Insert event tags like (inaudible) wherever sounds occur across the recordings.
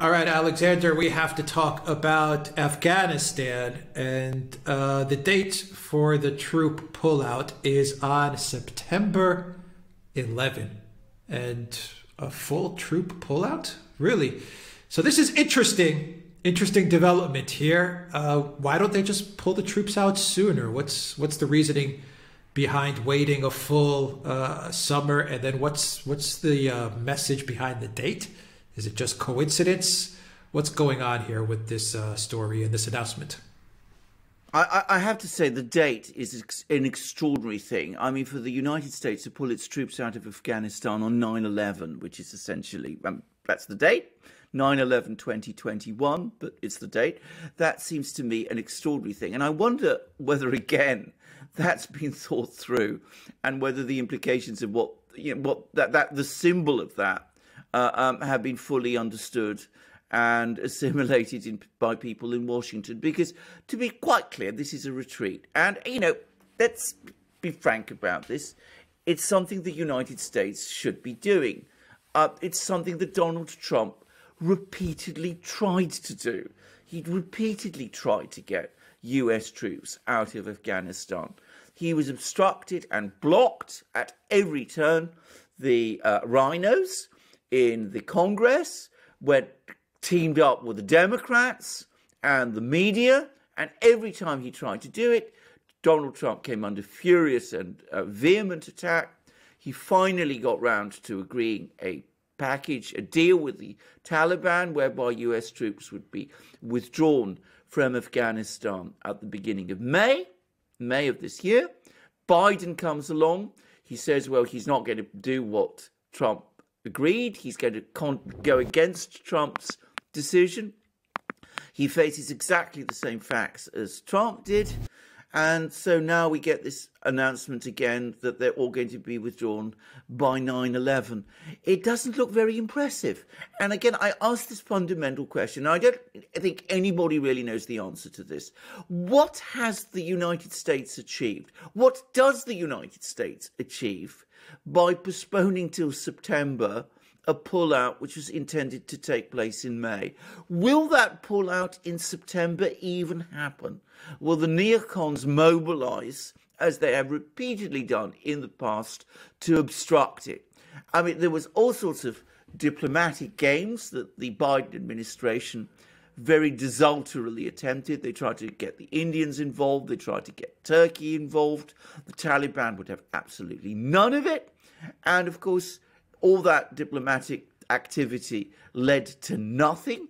All right, Alexander, we have to talk about Afghanistan. And uh, the date for the troop pullout is on September 11. And a full troop pullout? Really? So this is interesting. Interesting development here. Uh, why don't they just pull the troops out sooner? What's what's the reasoning behind waiting a full uh, summer? And then what's what's the uh, message behind the date? Is it just coincidence? What's going on here with this uh, story and this announcement? I, I, have to say, the date is ex- an extraordinary thing. I mean, for the United States to pull its troops out of Afghanistan on 9 11, which is essentially, um, that's the date, 9 11 2021, but it's the date. That seems to me an extraordinary thing. And I wonder whether, again, that's been thought through and whether the implications of what, you know, what that, that the symbol of that uh, um, have been fully understood and (laughs) assimilated in, by people in Washington. Because to be quite clear, this is a retreat. And, you know, let's be frank about this. It's something the United States should be doing. Uh, it's something that Donald Trump repeatedly tried to do. He'd repeatedly tried to get US troops out of Afghanistan. He was obstructed and blocked at every turn. The uh, rhinos, in the Congress, went teamed up with the Democrats and the media. And every time he tried to do it, Donald Trump came under furious and uh, vehement attack. He finally got round to agreeing a package, a deal with the Taliban, whereby US troops would be withdrawn from Afghanistan at the beginning of May, May of this year. Biden comes along. He says, well, he's not going to do what Trump agreed. He's going to go against Trump's decision. He faces exactly the same facts as Trump did. And so now we get this announcement again that they're all going to be withdrawn by 9 11. It doesn't look very impressive. And again, I ask this fundamental question. I don't think anybody really knows the answer to this. What has the United States achieved? What does the United States achieve by postponing till September? a pullout which was intended to take place in May. Will that pullout in September even happen? Will the neocons mobilize, as they have repeatedly done in the past, to obstruct it? I mean, there was all sorts of diplomatic games that the Biden administration very desultorily attempted. They tried to get the Indians involved, they tried to get Turkey involved. The Taliban would have absolutely none of it. And of course, all that diplomatic activity led to nothing.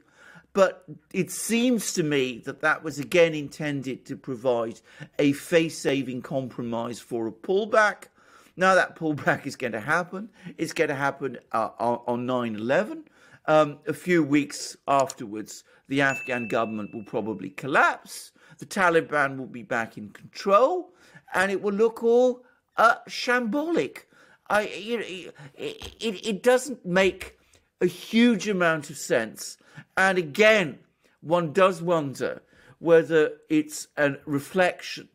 But it seems to me that that was again intended to provide a face saving compromise for a pullback. Now, that pullback is going to happen. It's going to happen uh, on 9 11. Um, a few weeks afterwards, the Afghan government will probably collapse. The Taliban will be back in control. And it will look all uh, shambolic. I you know, it, it, it doesn't make a huge amount of sense. And again, one does wonder whether it's a reflection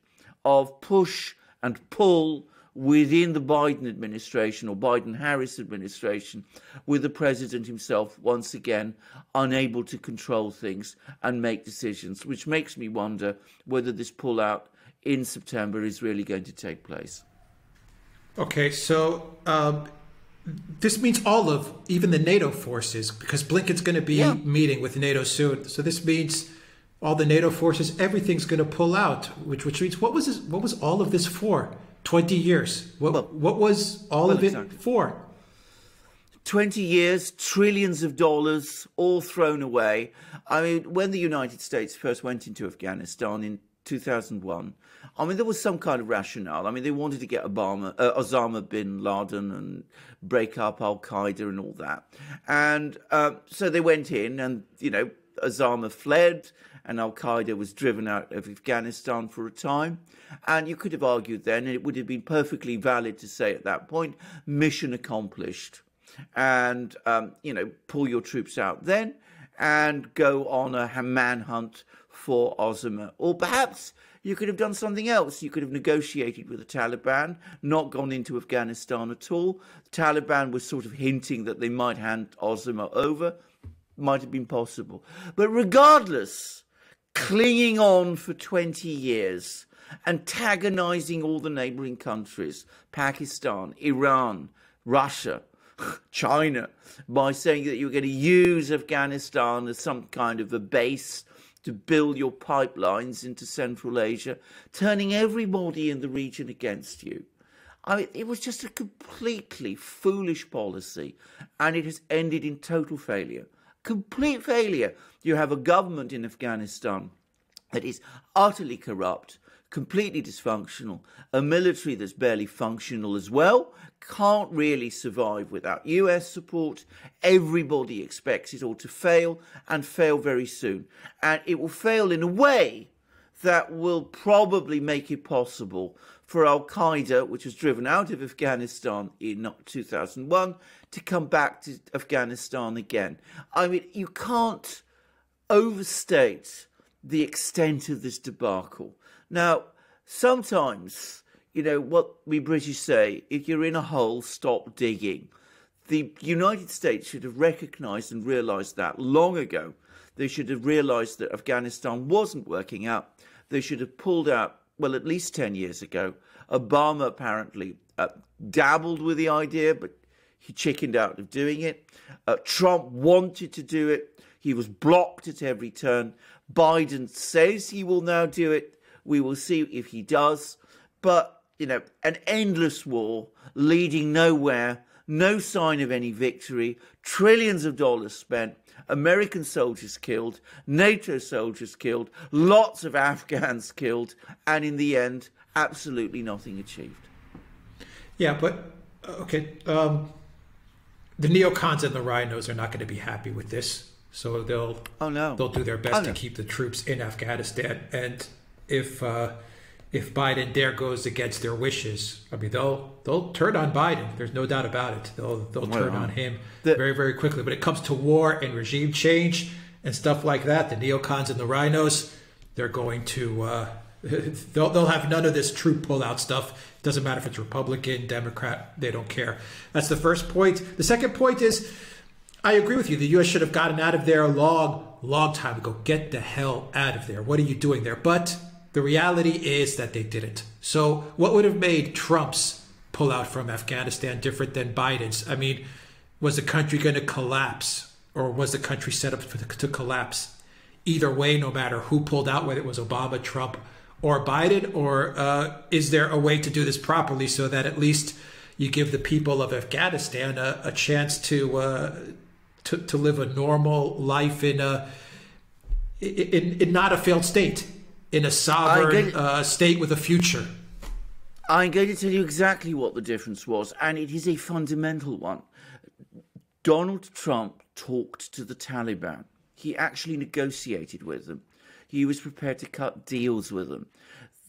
of push and pull within the Biden administration or Biden Harris administration, with the president himself once again unable to control things and make decisions, which makes me wonder whether this pullout in September is really going to take place. Okay, so um, this means all of even the NATO forces because Blinken's going to be yeah. meeting with NATO soon. So this means all the NATO forces, everything's going to pull out. Which which means what was this, what was all of this for? Twenty years. What well, what was all well, of it exactly. for? 20 years, trillions of dollars, all thrown away. I mean, when the United States first went into Afghanistan in 2001. I mean, there was some kind of rationale. I mean, they wanted to get Obama, uh, Osama bin Laden and break up Al Qaeda and all that. And uh, so they went in, and, you know, Osama fled, and Al Qaeda was driven out of Afghanistan for a time. And you could have argued then, and it would have been perfectly valid to say at that point, mission accomplished. And, um, you know, pull your troops out then and go on a manhunt for Ozma. Or perhaps you could have done something else. You could have negotiated with the Taliban, not gone into Afghanistan at all. The Taliban was sort of hinting that they might hand Ozma over. Might have been possible. But regardless, clinging on for 20 years, antagonizing all the neighboring countries, Pakistan, Iran, Russia, (laughs) China by saying that you were going to use Afghanistan as some kind of a base to build your pipelines into Central Asia, turning everybody in the region against you. I mean, it was just a completely foolish policy, and it has ended in total failure. Complete failure. You have a government in Afghanistan that is utterly corrupt, completely dysfunctional, a military that's barely functional as well, can't really survive without US support. Everybody expects it all to fail and fail very soon. And it will fail in a way that will probably make it possible for Al Qaeda, which was driven out of Afghanistan in 2001, to come back to Afghanistan again. I mean, you can't overstate the extent of this debacle. Now, sometimes, you know, what we British say if you're in a hole, stop digging. The United States should have recognized and realized that long ago. They should have realized that Afghanistan wasn't working out. They should have pulled out, well, at least 10 years ago. Obama apparently uh, dabbled with the idea, but he chickened out of doing it. Uh, Trump wanted to do it. He was blocked at every turn. Biden says he will now do it. We will see if he does. But, you know, an endless war leading nowhere, no sign of any victory, trillions of dollars spent, American soldiers killed, NATO soldiers killed, lots of Afghans killed, and in the end, absolutely nothing achieved. Yeah, but uh, okay. Um, the neocons and the rhinos are not going to be happy with this, so they'll oh no they'll do their best oh, no. to keep the troops in Afghanistan and if uh, if Biden dare goes against their wishes. I mean, they'll they'll turn on Biden. There's no doubt about it. They'll they'll turn on him very very quickly. But it comes to war and regime change and stuff like that, the neocons and the rhinos, they're going to uh, (laughs) they'll they'll have none of this troop pullout stuff. It doesn't matter if it's Republican, Democrat, they don't care. That's the first point. The second point is. I agree with you. The U.S. should have gotten out of there a long, long time ago. Get the hell out of there. What are you doing there? But the reality is that they didn't. So, what would have made Trump's pullout from Afghanistan different than Biden's? I mean, was the country going to collapse or was the country set up to collapse? Either way, no matter who pulled out, whether it was Obama, Trump, or Biden, or uh, is there a way to do this properly so that at least you give the people of Afghanistan a, a chance to, uh, to to live a normal life in a in, in not a failed state? in a sovereign uh, state with a future? I'm going to tell you exactly what the difference was, and it is a fundamental one. Donald Trump talked to the Taliban. He actually negotiated with them. He was prepared to cut deals with them.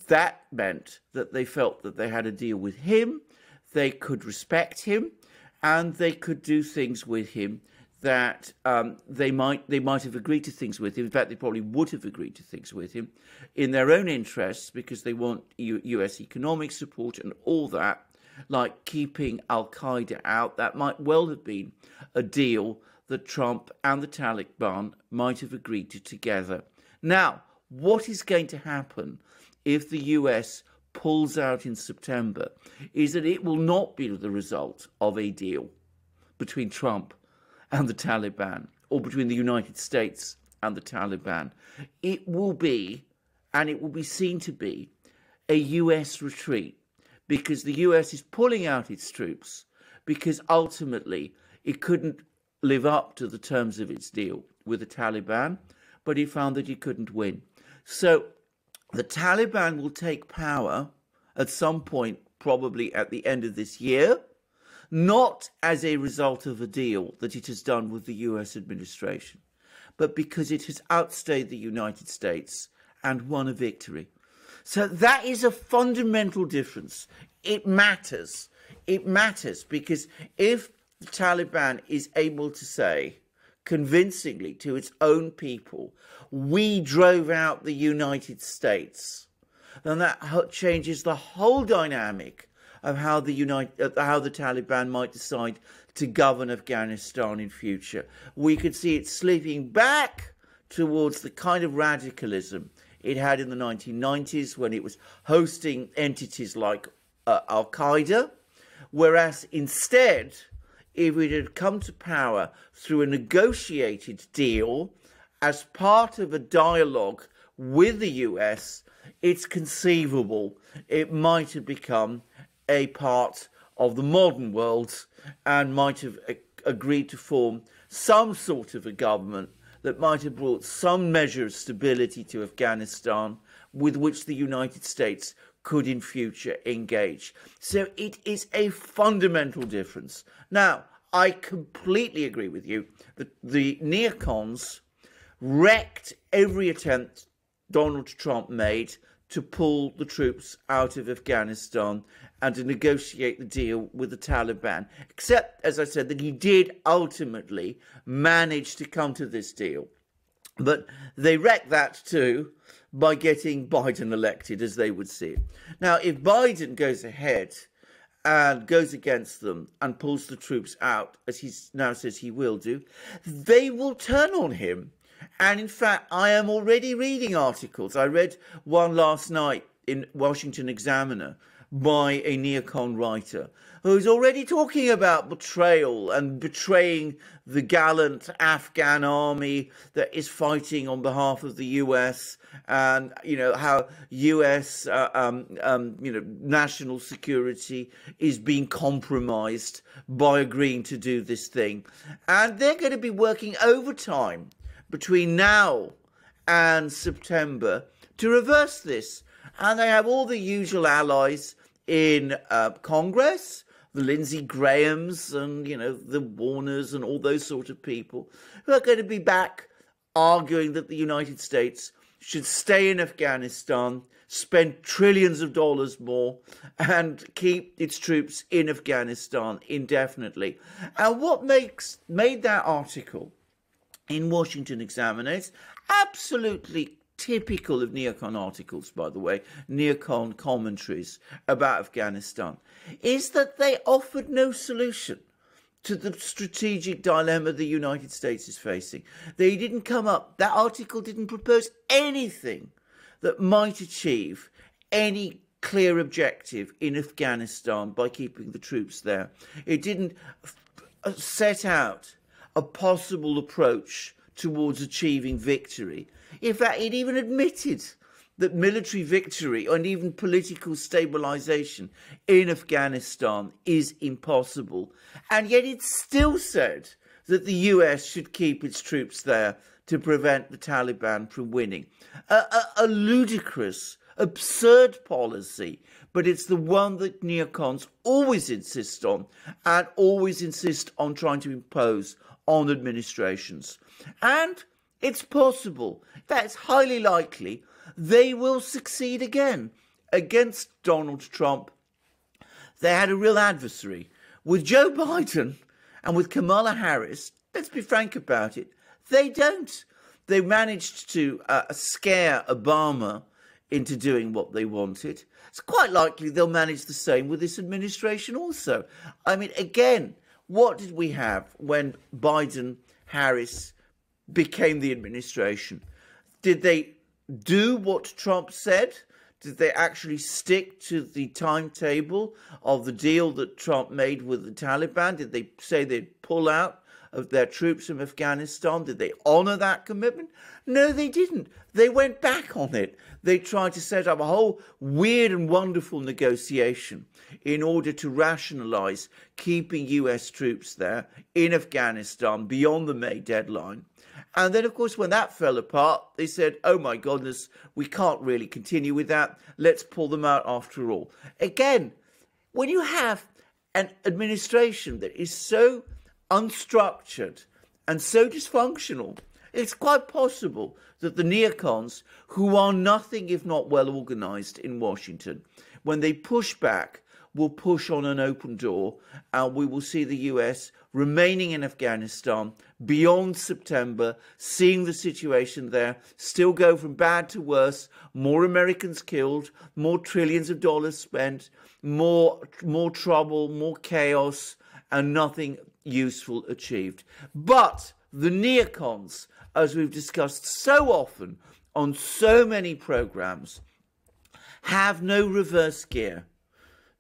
That meant that they felt that they had a deal with him, they could respect him, and they could do things with him that um, they might they might have agreed to things with him. In fact, they probably would have agreed to things with him in their own interests because they want U- U.S. economic support and all that, like keeping Al Qaeda out. That might well have been a deal that Trump and the Taliban might have agreed to together. Now, what is going to happen if the U.S. pulls out in September is that it will not be the result of a deal between Trump and the Taliban, or between the United States and the Taliban. It will be, and it will be seen to be, a US retreat because the US is pulling out its troops because ultimately it couldn't live up to the terms of its deal with the Taliban, but it found that it couldn't win. So the Taliban will take power at some point, probably at the end of this year not as a result of a deal that it has done with the US administration, but because it has outstayed the United States and won a victory. So that is a fundamental difference. It matters. It matters because if the Taliban is able to say convincingly to its own people, we drove out the United States, then that changes the whole dynamic of how the uh, how the Taliban might decide to govern Afghanistan in future. We could see it slipping back towards the kind of radicalism it had in the 1990s when it was hosting entities like uh, Al Qaeda, whereas instead, if it had come to power through a negotiated deal as part of a dialogue with the US, it's conceivable it might have become a part of the modern world and might have agreed to form some sort of a government that might have brought some measure of stability to Afghanistan with which the United States could in future engage. So it is a fundamental difference. Now, I completely agree with you that the neocons wrecked every attempt Donald Trump made to pull the troops out of Afghanistan and to negotiate the deal with the Taliban. Except, as I said, that he did ultimately manage to come to this deal. But they wrecked that too by getting Biden elected, as they would see it. Now, if Biden goes ahead and goes against them and pulls the troops out, as he now says he will do, they will turn on him and in fact, I am already reading articles. I read one last night in Washington Examiner by a neocon writer who's already talking about betrayal and betraying the gallant Afghan army that is fighting on behalf of the US and you know how US uh, um, um, you know national security is being compromised by agreeing to do this thing and they're going to be working overtime between now and September to reverse this. And they have all the usual allies in uh, Congress, the Lindsey Grahams and, you know, the Warners and all those sort of people who are going to be back arguing that the United States should stay in Afghanistan, spend trillions of dollars more, and keep its troops in Afghanistan indefinitely. And what makes made that article in Washington Examiner. It's absolutely typical of neocon articles, by the way, neocon commentaries about Afghanistan, is that they offered no solution to the strategic dilemma the United States is facing. They didn't come up, that article didn't propose anything that might achieve any clear objective in Afghanistan by keeping the troops there. It didn't uh, set out a possible approach towards achieving victory. In fact, it even admitted that military victory and even political stabilization in Afghanistan is impossible. And yet it still said that the US should keep its troops there to prevent the Taliban from winning. A, a, a ludicrous, absurd policy, but it's the one that neocons always insist on and always insist on trying to impose on administrations. And it's possible, that's highly likely, they will succeed again against Donald Trump. They had a real adversary. With Joe Biden and with Kamala Harris, let's be frank about it, they don't. They managed to uh, scare Obama into doing what they wanted. It's quite likely they'll manage the same with this administration also. I mean, again, what did we have when Biden Harris became the administration? Did they do what Trump said? Did they actually stick to the timetable of the deal that Trump made with the Taliban? Did they say they'd pull out? of their troops from Afghanistan? Did they honour that commitment? No, they didn't. They went back on it. They tried to set up a whole weird and wonderful negotiation in order to rationalise keeping US troops there in Afghanistan beyond the May deadline. And then, of course, when that fell apart, they said, oh my goodness, we can't really continue with that. Let's pull them out after all. Again, when you have an administration that is so unstructured, and so dysfunctional, it's quite possible that the neocons, who are nothing if not well organized in Washington, when they push back, will push on an open door, and we will see the US remaining in Afghanistan beyond September, seeing the situation there still go from bad to worse, more Americans killed, more trillions of dollars spent, more more trouble, more chaos, and nothing useful achieved. But the neocons, as we've discussed so often on so many programs, have no reverse gear.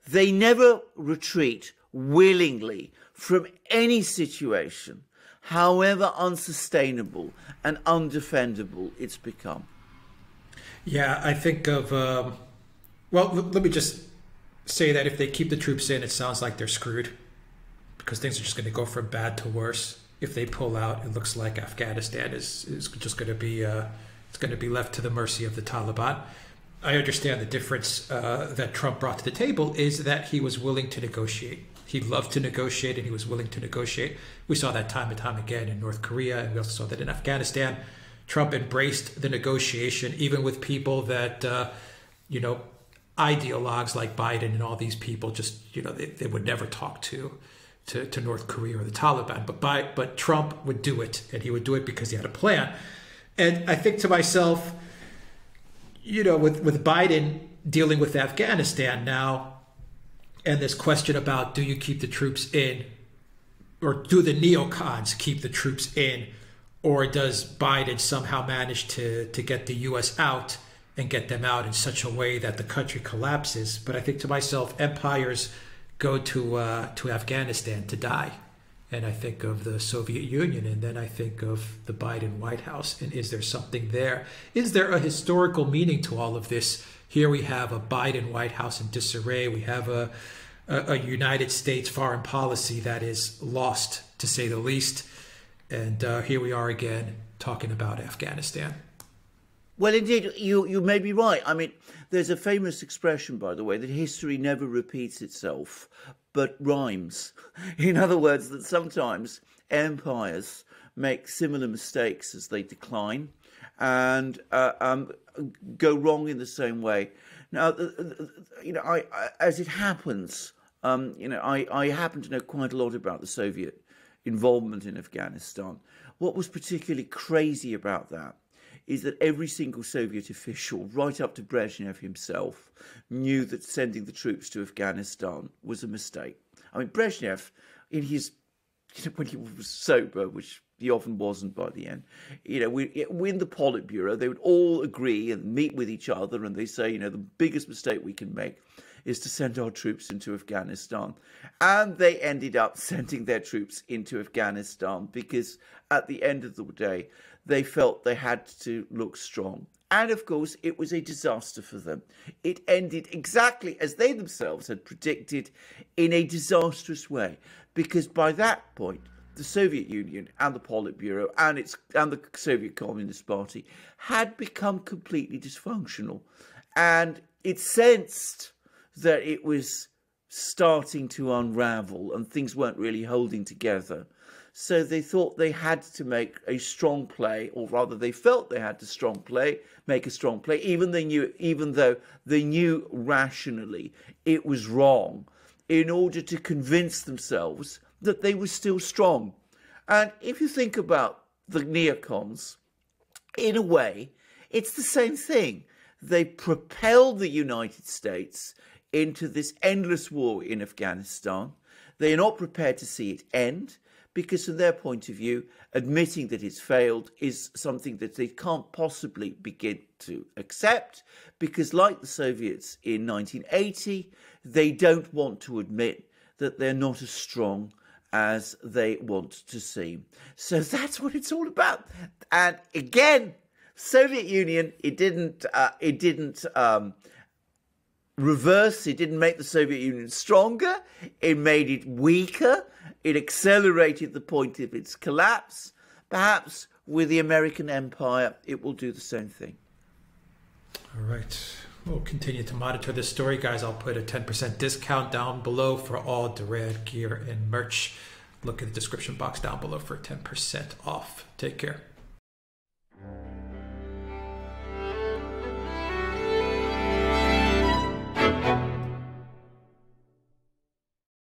They never retreat willingly from any situation, however unsustainable and undefendable it's become. Yeah, I think of, um, well, let me just say that if they keep the troops in, it sounds like they're screwed because things are just going to go from bad to worse. If they pull out, it looks like Afghanistan is, is just going to be uh, it's going to be left to the mercy of the Taliban. I understand the difference uh, that Trump brought to the table is that he was willing to negotiate. He loved to negotiate and he was willing to negotiate. We saw that time and time again in North Korea, and we also saw that in Afghanistan. Trump embraced the negotiation, even with people that, uh, you know, ideologues like Biden and all these people just, you know, they, they would never talk to to, to North Korea or the Taliban. But by but Trump would do it, and he would do it because he had a plan. And I think to myself, you know, with with Biden dealing with Afghanistan now, and this question about do you keep the troops in, or do the neocons keep the troops in, or does Biden somehow manage to to get the U.S. out? and get them out in such a way that the country collapses. But I think to myself, empires go to uh, to Afghanistan to die. And I think of the Soviet Union, and then I think of the Biden White House. And is there something there? Is there a historical meaning to all of this? Here we have a Biden White House in disarray. We have a, a, a United States foreign policy that is lost, to say the least. And uh, here we are again talking about Afghanistan. Well, indeed, you, you may be right. I mean, there's a famous expression, by the way, that history never repeats itself, but rhymes. (laughs) In other words, that sometimes empires make similar mistakes as they decline and uh, um, go wrong in the same way. Now, you know, I, I, as it happens, um, you know, I, I happen to know quite a lot about the Soviet involvement in Afghanistan. What was particularly crazy about that is that every single Soviet official, right up to Brezhnev himself, knew that sending the troops to Afghanistan was a mistake. I mean, Brezhnev, in his you know, when he was sober, which he often wasn't by the end. You know, we, in the Politburo, they would all agree and meet with each other, and they say, you know, the biggest mistake we can make is to send our troops into Afghanistan. And they ended up (laughs) sending their troops into Afghanistan because at the end of the day, they felt they had to look strong. And of course, it was a disaster for them. It ended exactly as they themselves had predicted in a disastrous way, because by that point, the Soviet Union and the Politburo and its and the Soviet Communist Party had become completely dysfunctional, and it sensed that it was starting to unravel and things weren't really holding together. So they thought they had to make a strong play, or rather, they felt they had to strong play, make a strong play, even they knew, even though they knew rationally it was wrong, in order to convince themselves that they were still strong. And if you think about the neocons, in a way, it's the same thing. They propelled the United States into this endless war in Afghanistan. They are not prepared to see it end because from their point of view, admitting that it's failed is something that they can't possibly begin to accept because, like the Soviets in 1980, they don't want to admit that they're not as strong as they want to seem. So (laughs) that's what it's all about. And again, Soviet Union, it didn't, uh, it didn't um, reverse, it didn't make the Soviet Union stronger. It made it weaker. It accelerated the point of its collapse. Perhaps with the American empire, it will do the same thing. All right. We'll continue to monitor this story, guys. I'll put a 10% discount down below for all Durad gear and merch. Look in the description box down below for 10% off. Take care.